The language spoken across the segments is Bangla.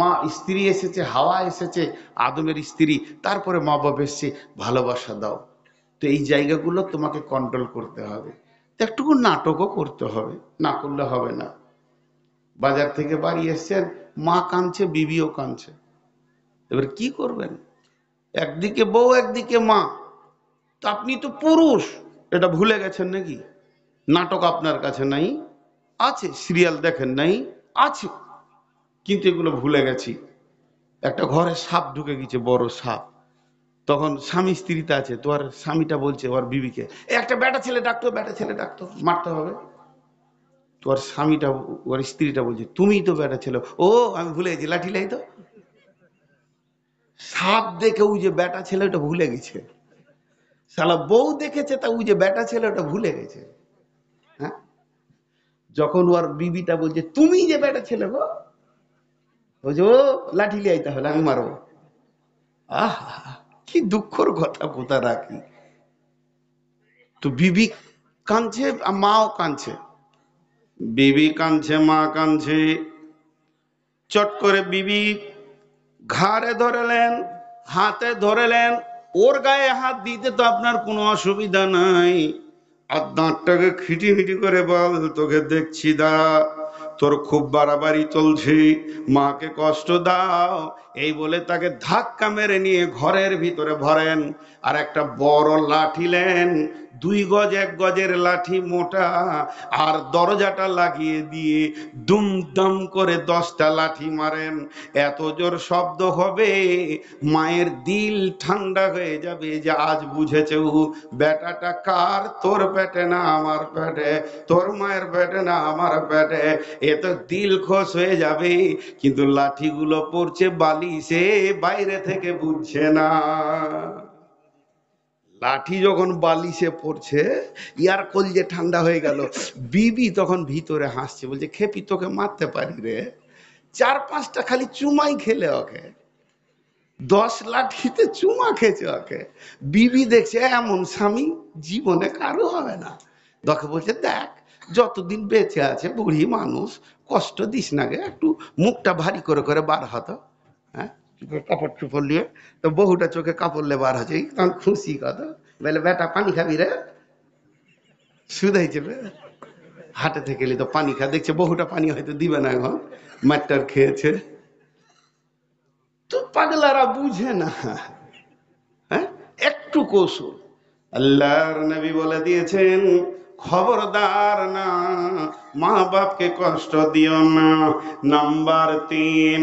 মা স্ত্রী এসেছে হাওয়া এসেছে আদমের স্ত্রী তারপরে মা বাপ এসছে ভালোবাসা দাও তো এই জায়গাগুলো তোমাকে কন্ট্রোল করতে হবে তো একটুকু নাটকও করতে হবে না করলে হবে না বাজার থেকে বাড়ি এসছেন মা কাঁদছে বিবিও কাঁদছে এবার কি করবেন একদিকে বউ একদিকে মা তো আপনি তো পুরুষ এটা ভুলে গেছেন নাকি নাটক আপনার কাছে নাই আছে সিরিয়াল দেখেন নাই আছে কিন্তু এগুলো ভুলে গেছি একটা ঘরে সাপ ঢুকে গেছে বড় সাপ তখন স্বামী স্ত্রীতে আছে তো আর স্বামীটা বলছে ওর বিবিকে একটা ব্যাটা ছেলে ডাকতো ব্যাটা ছেলে ডাকতো মারতে হবে তো আর স্বামীটা ওর স্ত্রীটা বলছে তুমি তো ব্যাটা ছেলে ও আমি ভুলে গেছি লাঠি লাই তো সাপ দেখে ওই যে ব্যাটা ছেলে ওটা ভুলে গেছে সালা বউ দেখেছে তা ওই যে ব্যাটা ছেলে ওটা ভুলে গেছে হ্যাঁ যখন ওর বিবিটা বলছে তুমি যে ব্যাটা ছেলে গো ওই যে ও লাঠি লিয়াই তাহলে আমি মারবো আহ কি দুঃখর কথা কোথা রাখি তো বিবি কাঁদছে আর মাও কাঁদছে বিবি কাঁদছে মা কাঁদছে চট করে বিবি ঘাড়ে ধরেলেন হাতে ধরেলেন ওর গায়ে হাত দিতে তো আপনার কোনো অসুবিধা নাই আর দাঁতটাকে খিটি মিটি করে বল তোকে দেখছি দাঁড়া তোর খুব বাড়াবাড়ি চলছে মাকে কষ্ট দাও এই বলে তাকে ধাক্কা মেরে নিয়ে ঘরের ভিতরে ভরেন আর একটা বড় লাঠি লেন দুই গজ এক গজের লাঠি মোটা আর দরজাটা লাগিয়ে দিয়ে দুমদম করে দশটা লাঠি মারেন এত জোর শব্দ হবে মায়ের দিল ঠান্ডা হয়ে যাবে যে আজ বুঝেছে উ বেটাটা কার তোর পেটে না আমার পেটে তোর মায়ের পেটে না আমার পেটে এ তো দিল খোশ হয়ে যাবে কিন্তু লাঠিগুলো পড়ছে বাল মালি সে বাইরে থেকে বুঝছে না লাঠি যখন বালিশে পড়ছে ইয়ার কল যে ঠান্ডা হয়ে গেল বিবি তখন ভিতরে হাসছে বলছে খেপি তোকে মারতে পারি রে চার পাঁচটা খালি চুমাই খেলে ওকে দশ লাঠিতে চুমা খেয়েছে ওকে বিবি দেখছে এমন স্বামী জীবনে কারো হবে না দকে বলছে দেখ যতদিন বেঁচে আছে বুড়ি মানুষ কষ্ট দিস না গে একটু মুখটা ভারী করে করে বার হতো হ্যাঁ কাপড় চুপড় নিয়ে তো বহুটা চোখে কাপড় লেবার আছে তখন খুশি কত বলে বেটা পানি খাবি রে শুধাই যাবে হাটে থেকে এলি তো পানি খা দেখছে বহুটা পানি হয়তো দিবে না এখন মাঠটার খেয়েছে তো পাগলারা বুঝে না হ্যাঁ একটু কৌশল আল্লাহর নবী বলে দিয়েছেন খবরদার না মা বাপকে কষ্ট দিও না নাম্বার তিন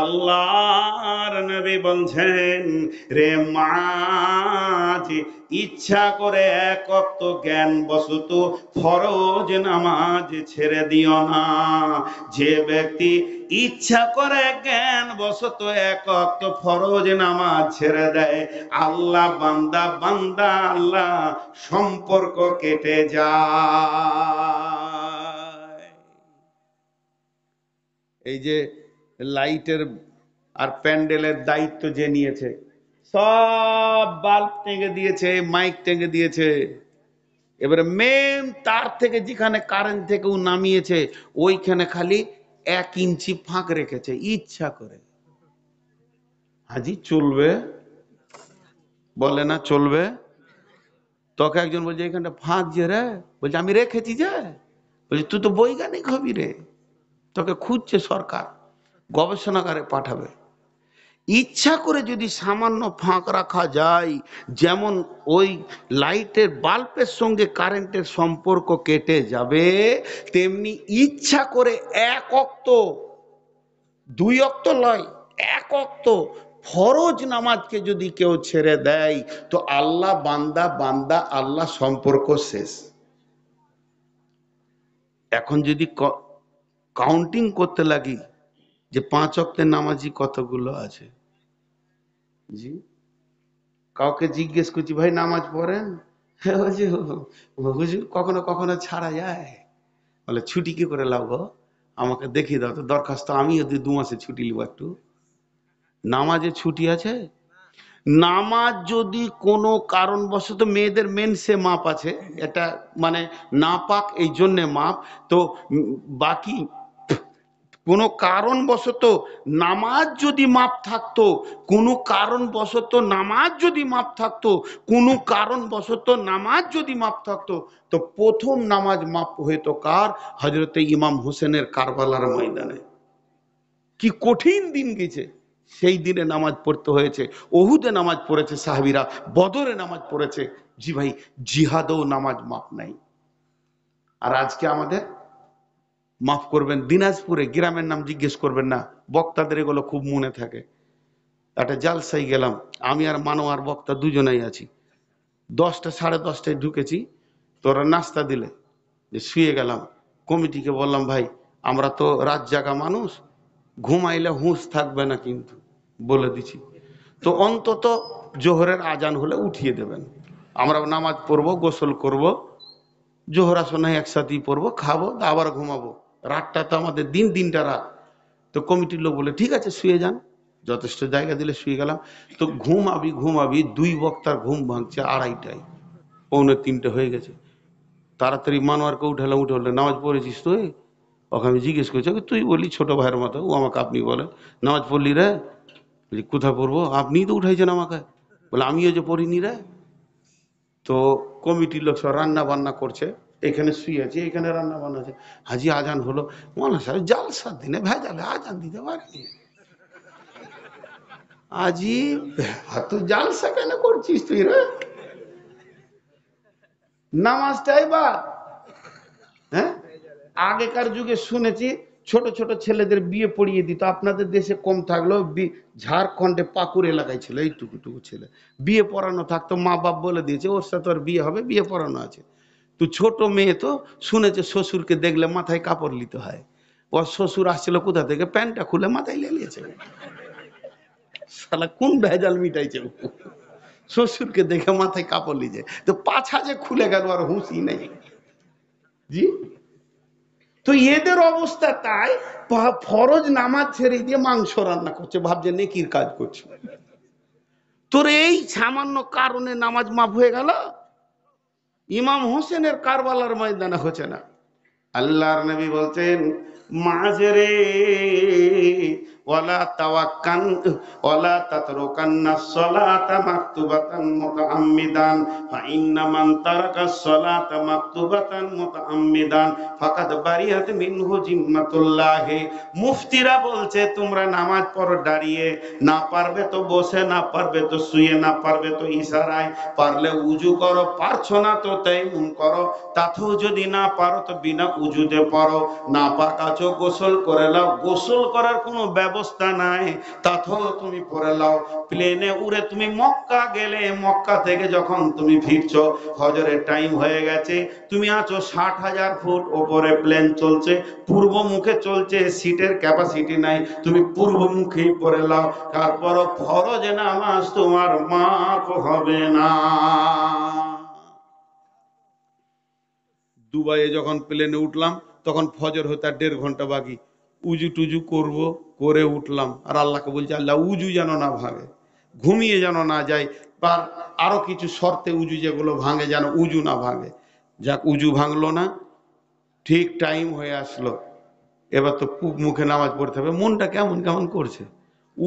আল্লাহর নবী বলছেন রে মাঝ ইচ্ছা করে এক অক্ত জ্ঞান বসত ফরজ নামাজ ছেড়ে দিও না যে ব্যক্তি ইচ্ছা করে জ্ঞান বসত এক অক্ত ফরজ নামাজ ছেড়ে দেয় আল্লাহ বান্দা বান্দা আল্লাহ সম্পর্ক কেটে যা এই যে লাইটের আর প্যান্ডেলের দায়িত্ব যে নিয়েছে সব বাল্ব টেঙে দিয়েছে মাইক টেঙে দিয়েছে এবারে মেন তার থেকে যেখানে কারেন্ট থেকে ও নামিয়েছে ওইখানে খালি এক ইঞ্চি ফাঁক রেখেছে ইচ্ছা করে হাজি চলবে বলে না চলবে তোকে একজন বলছে এখানটা ফাঁক যে রে বলছে আমি রেখেছি যে বলছে তুই তো বৈজ্ঞানিক হবি রে তোকে খুঁজছে সরকার গবেষণাগারে পাঠাবে ইচ্ছা করে যদি সামান্য ফাঁক রাখা যায় যেমন ওই লাইটের বাল্বের সঙ্গে কারেন্টের সম্পর্ক কেটে যাবে তেমনি ইচ্ছা করে এক অক্ত দুই অক্ত নয় এক অক্ত ফরজ নামাজকে যদি কেউ ছেড়ে দেয় তো আল্লাহ বান্দা বান্দা আল্লাহ সম্পর্ক শেষ এখন যদি কাউন্টিং করতে লাগি যে পাঁচ অক্টের নামাজি কতগুলো আছে জি কাউকে জিজ্ঞেস করছি ভাই নামাজ পড়েন হ্যাঁ, হুজুর কখনো কখনো ছাড়া যায় বলে ছুটি কি করে লাগো আমাকে দেখিয়ে দাও তো দরখাস্ত আমি যদি দু মাসে ছুটি নিব একটু নামাজে ছুটি আছে নামাজ যদি কোনো কারণবশত মেয়েদের মেনসে মাপ আছে এটা মানে নাপাক এই জন্যে মাপ তো বাকি কোনো কারণবশত নামাজ যদি মাপ থাকতো কোনো কারণবশত নামাজ যদি মাপ থাকতো কোনো কারণবশত নামাজ যদি মাপ থাকতো তো প্রথম নামাজ মাপ হইত কার হজরতে ইমাম হোসেনের কারবালার ময়দানে কি কঠিন দিন গেছে সেই দিনে নামাজ পড়তে হয়েছে ওহুদে নামাজ পড়েছে সাহাবিরা বদরে নামাজ পড়েছে জি ভাই জিহাদও নামাজ মাপ নাই আর আজকে আমাদের মাফ করবেন দিনাজপুরে গ্রামের নাম জিজ্ঞেস করবেন না বক্তাদের এগুলো খুব মনে থাকে একটা জালসাই গেলাম আমি আর মানো আর বক্তা দুজনেই আছি দশটা সাড়ে দশটায় ঢুকেছি তোরা নাস্তা দিলে যে শুয়ে গেলাম কমিটিকে বললাম ভাই আমরা তো রাত জাগা মানুষ ঘুমাইলে হুঁশ থাকবে না কিন্তু বলে দিছি তো অন্তত জোহরের আজান হলে উঠিয়ে দেবেন আমরা নামাজ পড়বো গোসল করব জোহর আসনায় একসাথেই পড়বো খাবো আবার ঘুমাবো রাতটা তো আমাদের দিন দিনটা রাত তো কমিটির লোক বলে ঠিক আছে শুয়ে যান যথেষ্ট জায়গা দিলে শুয়ে গেলাম তো ঘুমাবি ঘুমাবি দুই বক্তার ঘুম ভাঙছে আড়াইটায় পৌনে তিনটে হয়ে গেছে তাড়াতাড়ি মানোয়ারকে উঠালাম উঠে বললে নামাজ পড়েছিস তুই ওকে আমি জিজ্ঞেস করছি ওকে তুই বলি ছোটো ভাইয়ের মতো ও আমাকে আপনি বলে নামাজ পড়লি রে বলি কোথায় পড়বো আপনিই তো উঠাইছেন আমাকে বলে আমিও যে পড়িনি রে তো কমিটির লোক সব রান্না বান্না করছে এখানে শুয়ে আছে এখানে রান্না বান্না আছে হাজি আজান হলো মনে স্যার জালসার দিনে ভেজালে আজান দিতে পারেনি আজি তো জালসা কেন করছিস তুই রে নামাজটাই বা হ্যাঁ আগেকার যুগে শুনেছি ছোট ছোট ছেলেদের বিয়ে পড়িয়ে দিত আপনাদের দেশে কম থাকলো ঝাড়খণ্ডে পাকুর এলাকায় ছিল এইটুকু টুকু ছেলে বিয়ে পড়ানো থাকতো মা বাপ বলে দিয়েছে ওর সাথে ওর বিয়ে হবে বিয়ে পড়ানো আছে তো ছোট মেয়ে তো শুনেছে শ্বশুরকে দেখলে মাথায় কাপড় নিতে হয় ও শ্বশুর আসছিল কোথা থেকে প্যান্টটা খুলে মাথায় লেলিয়েছে সালা কোন ভেজাল মিটাইছে শ্বশুরকে দেখে মাথায় কাপড় লিজে তো পাছা যে খুলে গেল আর হুঁসি নেই জি তো এদের অবস্থা তাই ফরজ নামাজ ছেড়ে দিয়ে মাংস রান্না করছে ভাবছে নেকির কাজ করছে তোর এই সামান্য কারণে নামাজ মাফ হয়ে গেল ইমাম হোসেনের কারবালার ময়দানে হচ্ছে না আল্লাহর নবী বলছেন মাঝে রে মুফতিরা বলছে তোমরা নামাজ পড় দাঁড়িয়ে না পারবে তো বসে না পারবে তো শুয়ে না পারবে তো ইশারায় পারলে উজু করো পারছো না তো তাই তাইমুম করো তাতেও যদি না পারো তো বিনা উজুতে পারো না পাকাছো গোসল করে নাও গোসল করার কোনো ব্যবস্থা ব্যবস্থা নাই তাতেও তুমি পরে লাও প্লেনে উড়ে তুমি মক্কা গেলে মক্কা থেকে যখন তুমি ফিরছো হজরের টাইম হয়ে গেছে তুমি আছো ষাট হাজার ফুট ওপরে প্লেন চলছে পূর্ব মুখে চলছে সিটের ক্যাপাসিটি নাই তুমি পূর্ব মুখেই পরে লাও তারপর ফরজ নামাজ তোমার মাফ হবে না দুবাইয়ে যখন প্লেনে উঠলাম তখন ফজর হতে আর দেড় ঘন্টা বাকি উজু টুজু করব করে উঠলাম আর আল্লাহকে বলছি আল্লাহ উজু যেন না ভাঙে ঘুমিয়ে যেন না যায় বা আরও কিছু শর্তে উজু যেগুলো ভাঙে যেন উজু না ভাঙে যাক উজু ভাঙলো না ঠিক টাইম হয়ে আসলো এবার তো পুব মুখে নামাজ পড়তে হবে মনটা কেমন কেমন করছে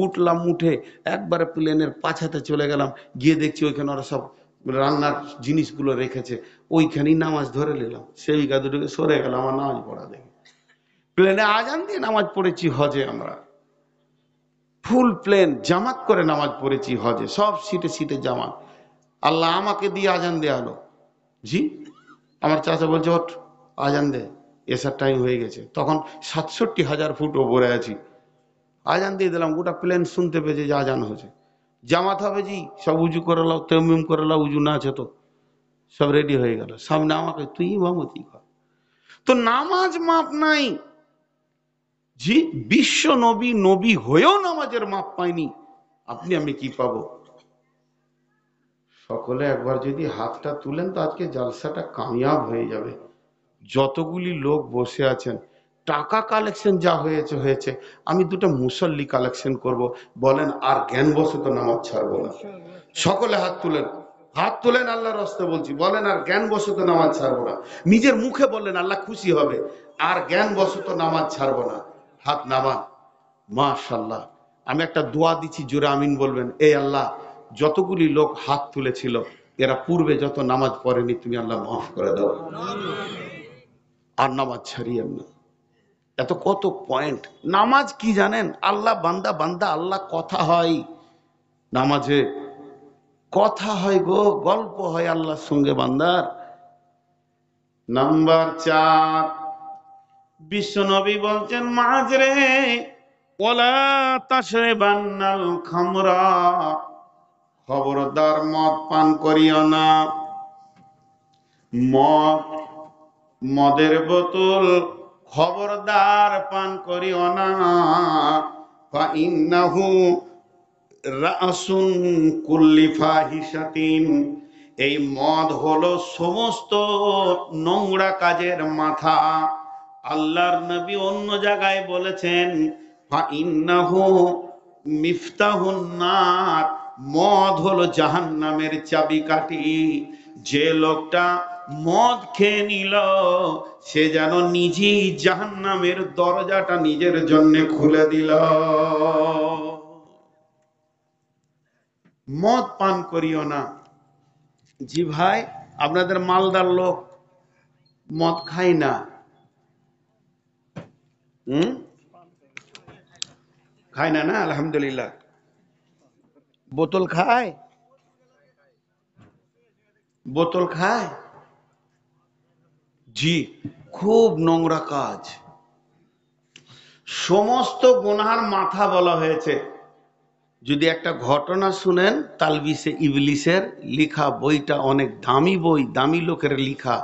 উঠলাম উঠে একবারে প্লেনের পাছাতে চলে গেলাম গিয়ে দেখছি ওইখানে ওরা সব রান্নার জিনিসগুলো রেখেছে ওইখানেই নামাজ ধরে নিলাম সেই গাদুটুকে সরে গেলাম আমার নামাজ পড়া দেখে প্লেনে আজান দিয়ে নামাজ পড়েছি হজে আমরা ফুল প্লেন জামাত করে নামাজ পড়েছি হজে সব সিটে সিটে জামাত আল্লাহ আমাকে দিয়ে আজান দেয়া হলো জি আমার চাচা বলছে ওট আজান দে এসার টাইম হয়ে গেছে তখন সাতষট্টি হাজার ফুট ওপরে আছি আজান দিয়ে দিলাম গোটা প্লেন শুনতে পেয়েছে যে আজান হয়েছে জামাত হবে জি সব উজু করে লাও তেমিম করে লাও উজু না আছে তো সব রেডি হয়ে গেল সামনে আমাকে তুই কি কর তো নামাজ মাপ নাই যে বিশ্ব নবী নবী হয়েও নামাজের মাপ পায়নি আপনি আমি কি পাব সকলে একবার যদি হাতটা তুলেন তো আজকে জালসাটা কামিয়াব হয়ে যাবে যতগুলি লোক বসে আছেন টাকা কালেকশন যা হয়েছে হয়েছে আমি দুটো মুসল্লি কালেকশন করব বলেন আর জ্ঞান বসে তো নামাজ ছাড়বো না সকলে হাত তুলেন হাত তুলেন আল্লাহর হস্তে বলছি বলেন আর জ্ঞান বসত নামাজ ছাড়বো না নিজের মুখে বললেন আল্লাহ খুশি হবে আর জ্ঞান বসত নামাজ ছাড়বো না হাত নামান সাল্লাহ আমি একটা দোয়া দিচ্ছি জোরে আমিন বলবেন এই আল্লাহ যতগুলি লোক হাত তুলেছিল এরা পূর্বে যত নামাজ পড়েনি তুমি আল্লাহ মাফ করে দাও আর নামাজ ছাড়িয়েন না এত কত পয়েন্ট নামাজ কি জানেন আল্লাহ বান্দা বান্দা আল্লাহ কথা হয় নামাজে কথা হয় গো গল্প হয় আল্লাহর সঙ্গে বান্দার নাম্বার চার বিশ্ব নবী বলছেন মাঝরে ওলা তাসরে বান্নাল খামরা খবরদার মদ পান করিও না মদ মদের বোতল খবরদার পান করিও না রাসুন কুল্লি এই মদ হলো সমস্ত নোংরা কাজের মাথা আল্লাহর নবী অন্য জায়গায় বলেছেন মদ হলো জাহান নামের চাবি কাটি যে লোকটা মদ খেয়ে নিল সে যেন নিজেই জাহান নামের দরজাটা নিজের জন্য খুলে দিল মদ পান করিও না জি ভাই আপনাদের মালদার লোক মদ খায় না হুম খায় না না আলহামদুলিল্লাহ বোতল খায় বোতল খায় জি খুব নোংরা কাজ সমস্ত গুনার মাথা বলা হয়েছে যদি একটা ঘটনা শুনেন তালবিসে ইবলিসের লিখা বইটা অনেক দামি বই দামি লোকের লিখা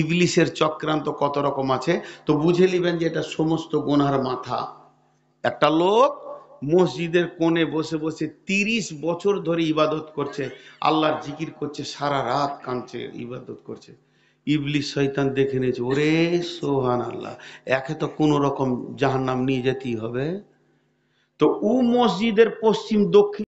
ইবলিসের চক্রান্ত কত রকম আছে তো বুঝে নেবেন যে এটা সমস্ত গোনার মাথা একটা লোক মসজিদের কোণে বসে বসে তিরিশ বছর ধরে ইবাদত করছে আল্লাহর জিকির করছে সারা রাত কাঁদছে ইবাদত করছে ইবলি শৈতান দেখে নিয়েছে ওরে সোহান আল্লাহ একে তো কোনো রকম জাহান্নাম নিয়ে যেতেই হবে তো উ মসজিদের পশ্চিম দক্ষিণ